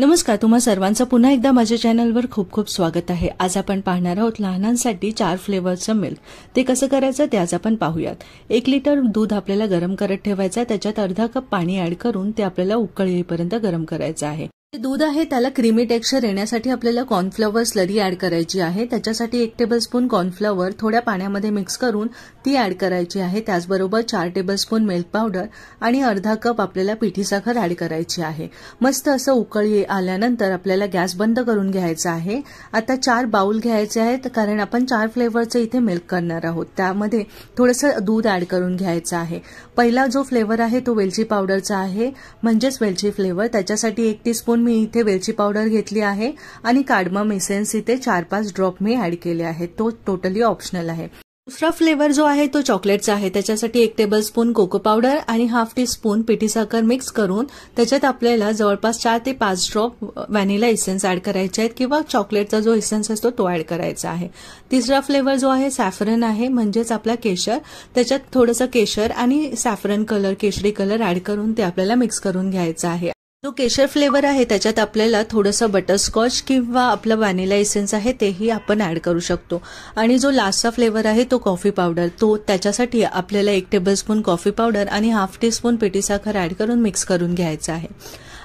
नमस्कार तुम्हा सर्वांचं पुन्हा एकदा माझ्या चॅनलवर खूप खूप स्वागत आहे आज आपण पाहणार आहोत लहानांसाठी चार फ्लेवरचं मिल्क ते कसं करायचं ते आज आपण पाहूयात एक लिटर दूध आपल्याला गरम करत ठेवायचं त्याच्यात अर्धा कप पाणी ऍड करून ते आपल्याला उकळ येईपर्यंत गरम करायचं आहे दूध आहे त्याला क्रीमी टेक्स्चर येण्यासाठी आपल्याला कॉर्नफ्लॉवर स्लरी ऍड करायची आहे त्याच्यासाठी एक टेबलस्पून कॉर्नफ्लॉवर थोड्या पाण्यामध्ये मिक्स करून ती ऍड करायची आहे त्याचबरोबर चार टेबलस्पून मिल्क पावडर आणि अर्धा कप आपल्याला पिठी साखर ॲड करायची आहे मस्त असं उकळी आल्यानंतर आपल्याला गॅस बंद करून घ्यायचा आहे आता चार बाउल घ्यायचे आहेत कारण आपण चार फ्लेवरचं इथे मिल्क करणार आहोत त्यामध्ये थोडंसं दूध ऍड करून घ्यायचं आहे पहिला जो फ्लेवर आहे तो वेलची पावडरचा आहे म्हणजेच वेलची फ्लेवर त्याच्यासाठी एक टीस्पून म्हणून मी इथे वेलची पावडर घेतली आहे आणि कार्डमम एसेन्स इथे चार पाच ड्रॉप मी ऍड केले आहेत तो टोटली ऑप्शनल आहे दुसरा फ्लेवर जो आहे तो चॉकलेटचा आहे त्याच्यासाठी एक टेबल स्पून कोको पावडर आणि हाफ टी स्पून पिठी साखर मिक्स करून त्याच्यात आपल्याला जवळपास चार ते पाच ड्रॉप व्हॅनिला इसेन्स ऍड करायचे आहेत किंवा चॉकलेटचा जो इसेन्स असतो तो ऍड करायचा आहे तिसरा फ्लेवर जो आहे सॅफरन आहे म्हणजेच आपला केशर त्याच्यात थोडंसं केशर आणि सॅफरन कलर केशरी कलर ऍड करून ते आपल्याला मिक्स करून घ्यायचं आहे जो केशर फ्लेवर आहे त्याच्यात आपल्याला थोडंसं बटरस्कॉच किंवा आपलं व्हॅनिला एसेन्स आहे तेही आपण ॲड करू शकतो आणि जो लास्टचा फ्लेवर आहे तो कॉफी पावडर तो त्याच्यासाठी आपल्याला एक टेबलस्पून कॉफी पावडर आणि हाफ टीस्पून पिटी साखर ॲड करून मिक्स करून घ्यायचा आहे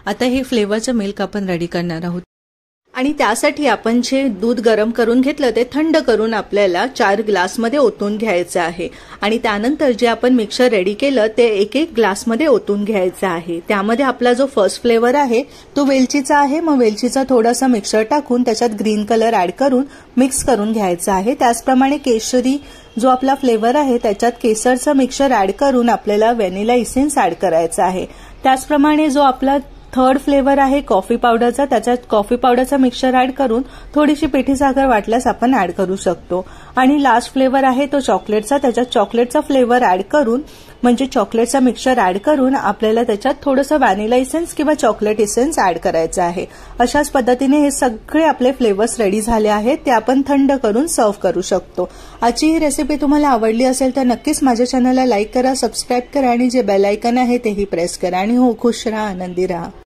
आता हे फ्लेवरचं मिल्क आपण रेडी करणार आहोत आणि त्यासाठी आपण जे दूध गरम करून घेतलं ते थंड करून आपल्याला चार ग्लासमध्ये ओतून घ्यायचं आहे आणि त्यानंतर जे आपण मिक्सर रेडी केलं ते एक एक ग्लासमध्ये ओतून घ्यायचं आहे त्यामध्ये आपला जो फर्स्ट फ्लेवर आहे तो वेलचीचा आहे मग वेलचीचा थोडासा मिक्सर टाकून त्याच्यात ग्रीन कलर ऍड करून मिक्स करून घ्यायचा आहे त्याचप्रमाणे केशरी जो आपला फ्लेवर आहे त्याच्यात केसरचं मिक्सर ऍड करून आपल्याला व्हॅनिला इसेन्स ऍड करायचा आहे त्याचप्रमाणे जो आपला थर्ड फ्लेवर आहे कॉफी पावडरचा त्याच्यात कॉफी पावडरचा मिक्सर ऍड करून थोडीशी पिठी साखर वाटल्यास आपण ऍड करू शकतो आणि लास्ट फ्लेवर आहे तो चॉकलेटचा त्याच्यात चॉकलेटचा फ्लेवर ऍड करून म्हणजे चॉकलेटचा मिक्सचर ऍड करून आपल्याला त्याच्यात थोडंसं व्हॅनिला इसेन्स किंवा चॉकलेट इसेन्स ऍड करायचं आहे अशाच पद्धतीने हे सगळे आपले फ्लेवर्स रेडी झाले आहेत ते आपण थंड करून सर्व्ह करू शकतो आजची ही रेसिपी तुम्हाला आवडली असेल तर नक्कीच माझ्या चॅनलला लाईक करा सबस्क्राईब करा आणि जे बेलायकन आहे तेही प्रेस करा आणि हो खुश राहा आनंदी राहा